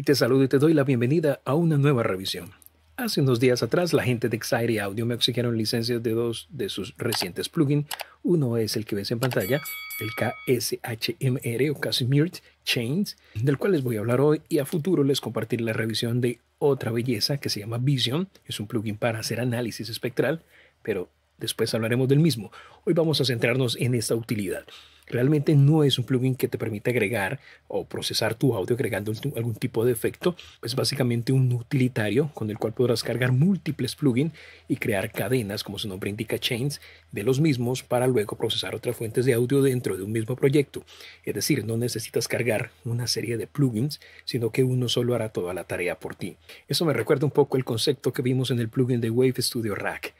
Y te saludo y te doy la bienvenida a una nueva revisión. Hace unos días atrás, la gente de Xaire Audio me exigieron licencias de dos de sus recientes plugins. Uno es el que ves en pantalla, el KSHMR o Casimir Chains, del cual les voy a hablar hoy y a futuro les compartiré la revisión de otra belleza que se llama Vision. Es un plugin para hacer análisis espectral, pero después hablaremos del mismo. Hoy vamos a centrarnos en esta utilidad realmente no es un plugin que te permite agregar o procesar tu audio agregando algún tipo de efecto. Es básicamente un utilitario con el cual podrás cargar múltiples plugins y crear cadenas, como su nombre indica, chains de los mismos para luego procesar otras fuentes de audio dentro de un mismo proyecto. Es decir, no necesitas cargar una serie de plugins, sino que uno solo hará toda la tarea por ti. Eso me recuerda un poco el concepto que vimos en el plugin de Wave Studio Rack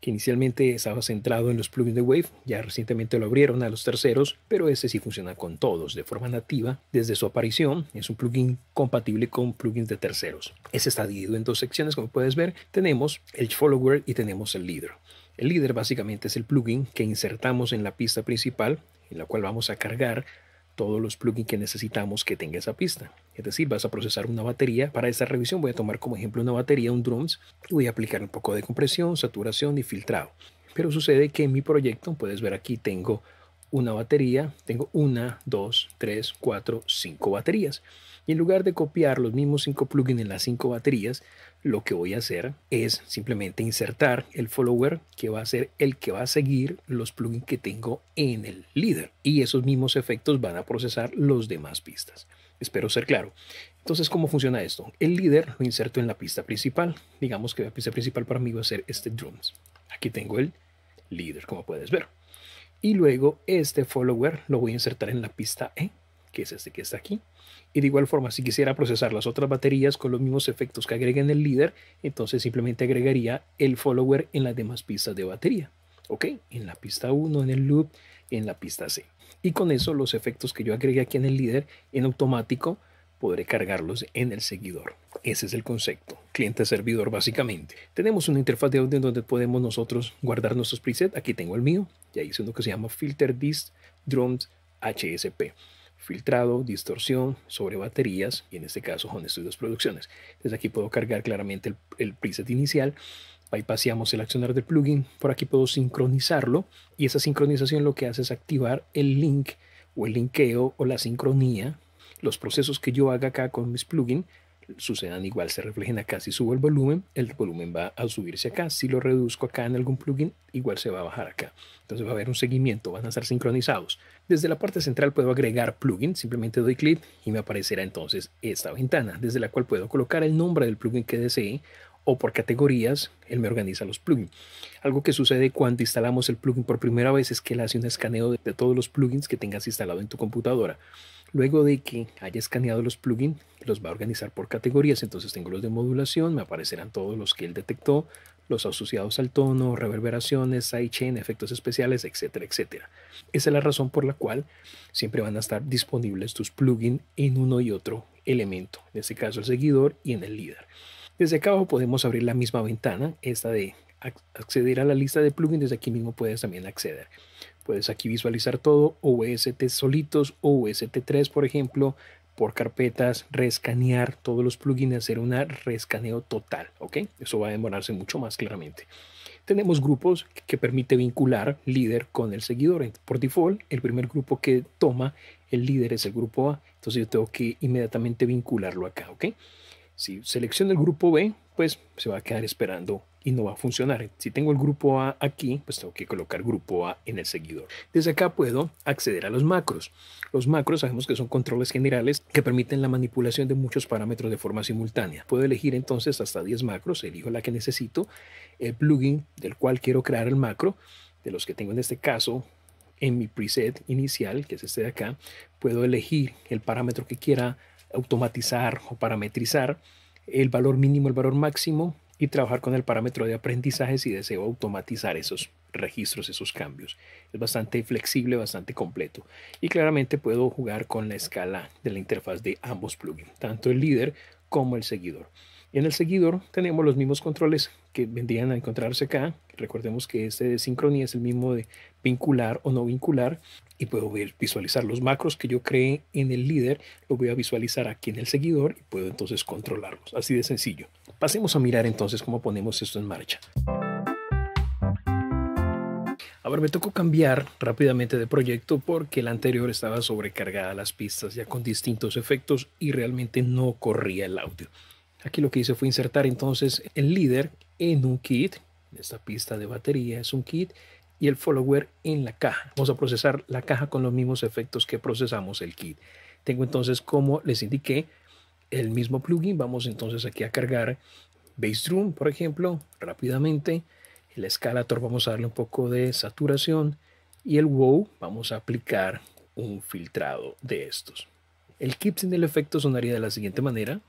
que inicialmente estaba centrado en los plugins de Wave, ya recientemente lo abrieron a los terceros, pero ese sí funciona con todos de forma nativa desde su aparición. Es un plugin compatible con plugins de terceros. Ese está dividido en dos secciones, como puedes ver. Tenemos el follower y tenemos el leader. El líder básicamente es el plugin que insertamos en la pista principal, en la cual vamos a cargar todos los plugins que necesitamos que tenga esa pista. Es decir, vas a procesar una batería. Para esta revisión voy a tomar como ejemplo una batería, un drums, y voy a aplicar un poco de compresión, saturación y filtrado. Pero sucede que en mi proyecto, puedes ver aquí, tengo una batería, tengo una, dos, tres, cuatro, cinco baterías. Y en lugar de copiar los mismos cinco plugins en las cinco baterías, lo que voy a hacer es simplemente insertar el follower que va a ser el que va a seguir los plugins que tengo en el líder. Y esos mismos efectos van a procesar los demás pistas. Espero ser claro. Entonces, ¿cómo funciona esto? El líder lo inserto en la pista principal. Digamos que la pista principal para mí va a ser este drums. Aquí tengo el líder, como puedes ver. Y luego este follower lo voy a insertar en la pista E que es este que está aquí. Y de igual forma, si quisiera procesar las otras baterías con los mismos efectos que agrega en el líder, entonces simplemente agregaría el follower en las demás pistas de batería. ¿Ok? En la pista 1, en el loop, en la pista C. Y con eso los efectos que yo agregué aquí en el líder en automático podré cargarlos en el seguidor. Ese es el concepto, cliente-servidor básicamente. Tenemos una interfaz de audio en donde podemos nosotros guardar nuestros presets. Aquí tengo el mío, ya hice uno que se llama Filter Dist Drums HSP filtrado, distorsión sobre baterías y en este caso Home dos Producciones. desde aquí puedo cargar claramente el, preset inicial, paseamos el accionar del plugin, por aquí puedo sincronizarlo y esa sincronización lo que hace es activar el link o el linkeo o la sincronía, los procesos que yo haga acá con mis plugins sucedan igual, se reflejen acá. Si subo el volumen, el volumen va a subirse acá. Si lo reduzco acá en algún plugin, igual se va a bajar acá. Entonces va a haber un seguimiento, van a estar sincronizados. Desde la parte central puedo agregar plugin, simplemente doy clic y me aparecerá entonces esta ventana, desde la cual puedo colocar el nombre del plugin que desee o por categorías, él me organiza los plugins. Algo que sucede cuando instalamos el plugin por primera vez es que él hace un escaneo de todos los plugins que tengas instalado en tu computadora. Luego de que haya escaneado los plugins, los va a organizar por categorías. Entonces tengo los de modulación, me aparecerán todos los que él detectó, los asociados al tono, reverberaciones, sidechain, efectos especiales, etcétera, etcétera. Esa es la razón por la cual siempre van a estar disponibles tus plugins en uno y otro elemento, en este caso el seguidor y en el líder. Desde acá abajo podemos abrir la misma ventana, esta de acceder a la lista de plugins, desde aquí mismo puedes también acceder. Puedes aquí visualizar todo, OST solitos, OST3 por ejemplo, por carpetas, rescanear todos los plugins, hacer un rescaneo total, ¿ok? Eso va a demorarse mucho más claramente. Tenemos grupos que permite vincular líder con el seguidor. Por default, el primer grupo que toma el líder es el grupo A, entonces yo tengo que inmediatamente vincularlo acá, ¿ok? Si selecciono el grupo B, pues se va a quedar esperando y no va a funcionar. Si tengo el grupo A aquí, pues tengo que colocar grupo A en el seguidor. Desde acá puedo acceder a los macros. Los macros sabemos que son controles generales que permiten la manipulación de muchos parámetros de forma simultánea. Puedo elegir entonces hasta 10 macros, elijo la que necesito, el plugin del cual quiero crear el macro, de los que tengo en este caso en mi preset inicial, que es este de acá, puedo elegir el parámetro que quiera automatizar o parametrizar, el valor mínimo, el valor máximo, y trabajar con el parámetro de aprendizaje si deseo automatizar esos registros, esos cambios. Es bastante flexible, bastante completo y claramente puedo jugar con la escala de la interfaz de ambos plugins, tanto el líder como el seguidor. Y en el seguidor tenemos los mismos controles que vendrían a encontrarse acá. Recordemos que este de sincronía es el mismo de vincular o no vincular. Y puedo visualizar los macros que yo creé en el líder, Lo voy a visualizar aquí en el seguidor y puedo entonces controlarlos. Así de sencillo. Pasemos a mirar entonces cómo ponemos esto en marcha. ver me tocó cambiar rápidamente de proyecto porque el anterior estaba sobrecargada las pistas ya con distintos efectos y realmente no corría el audio. Aquí lo que hice fue insertar entonces el líder en un kit, esta pista de batería es un kit, y el follower en la caja. Vamos a procesar la caja con los mismos efectos que procesamos el kit. Tengo entonces, como les indiqué, el mismo plugin. Vamos entonces aquí a cargar Drum, por ejemplo, rápidamente. El escalator vamos a darle un poco de saturación y el wow vamos a aplicar un filtrado de estos. El kit en el efecto sonaría de la siguiente manera.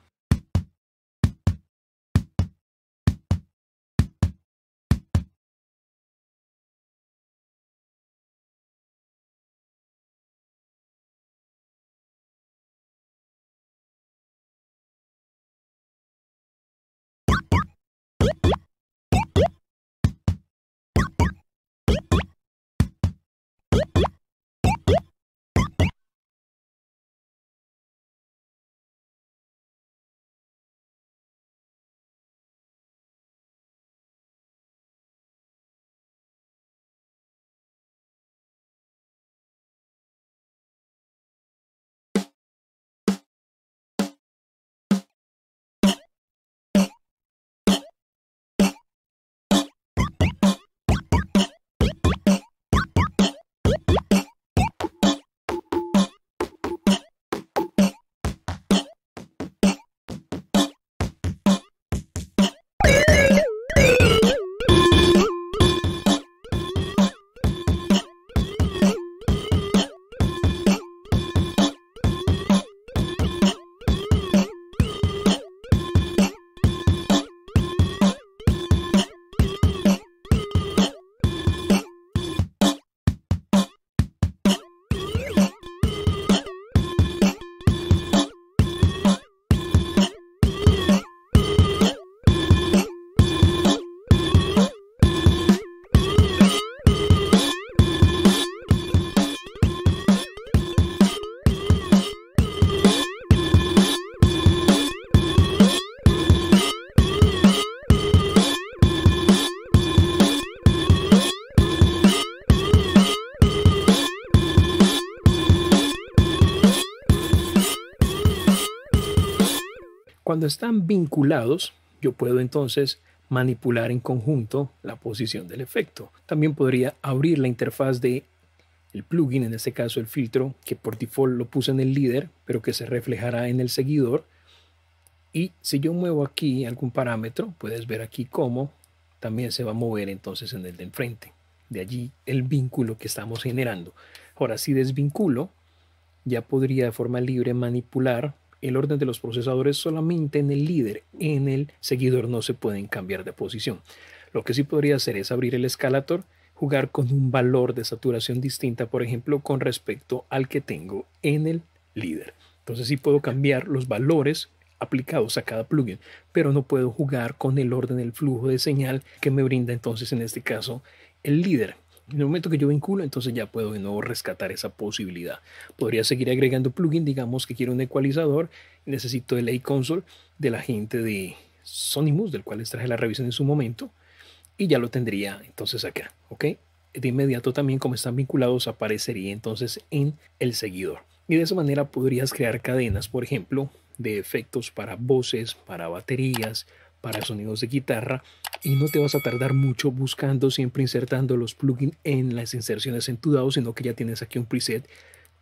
Cuando están vinculados, yo puedo entonces manipular en conjunto la posición del efecto. También podría abrir la interfaz de el plugin, en este caso el filtro, que por default lo puse en el líder, pero que se reflejará en el seguidor. Y si yo muevo aquí algún parámetro, puedes ver aquí cómo también se va a mover entonces en el de enfrente. De allí el vínculo que estamos generando. Ahora, si desvinculo, ya podría de forma libre manipular el orden de los procesadores solamente en el líder, en el seguidor no se pueden cambiar de posición. Lo que sí podría hacer es abrir el escalator, jugar con un valor de saturación distinta, por ejemplo, con respecto al que tengo en el líder. Entonces sí puedo cambiar los valores aplicados a cada plugin, pero no puedo jugar con el orden, del flujo de señal que me brinda entonces en este caso el líder. En el momento que yo vinculo, entonces ya puedo de nuevo rescatar esa posibilidad. Podría seguir agregando plugin, digamos que quiero un ecualizador, necesito el A-Console de la gente de Sonimus, del cual les traje la revisión en su momento, y ya lo tendría entonces acá, ¿ok? De inmediato también como están vinculados aparecería entonces en el seguidor. Y de esa manera podrías crear cadenas, por ejemplo, de efectos para voces, para baterías, para sonidos de guitarra y no te vas a tardar mucho buscando, siempre insertando los plugins en las inserciones en tu dado sino que ya tienes aquí un preset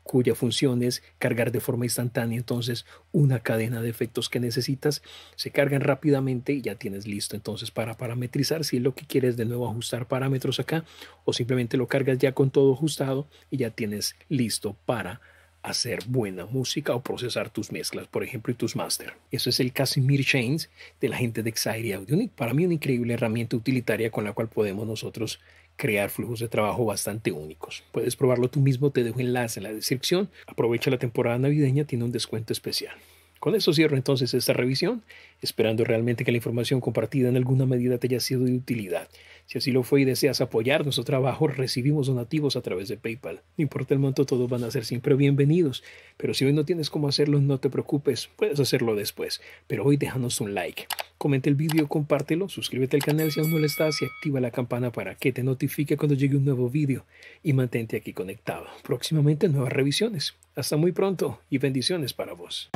cuya función es cargar de forma instantánea entonces una cadena de efectos que necesitas, se cargan rápidamente y ya tienes listo entonces para parametrizar si es lo que quieres de nuevo ajustar parámetros acá o simplemente lo cargas ya con todo ajustado y ya tienes listo para hacer buena música o procesar tus mezclas, por ejemplo, y tus master. Eso es el Casimir Chains de la gente de Xire Audio AudioNic. Para mí una increíble herramienta utilitaria con la cual podemos nosotros crear flujos de trabajo bastante únicos. Puedes probarlo tú mismo, te dejo enlace en la descripción. Aprovecha la temporada navideña, tiene un descuento especial. Con eso cierro entonces esta revisión, esperando realmente que la información compartida en alguna medida te haya sido de utilidad. Si así lo fue y deseas apoyar nuestro trabajo, recibimos donativos a través de PayPal. No importa el monto, todos van a ser siempre bienvenidos. Pero si hoy no tienes cómo hacerlo, no te preocupes, puedes hacerlo después. Pero hoy déjanos un like. Comenta el vídeo, compártelo, suscríbete al canal si aún no lo estás y activa la campana para que te notifique cuando llegue un nuevo vídeo. Y mantente aquí conectado. Próximamente nuevas revisiones. Hasta muy pronto y bendiciones para vos.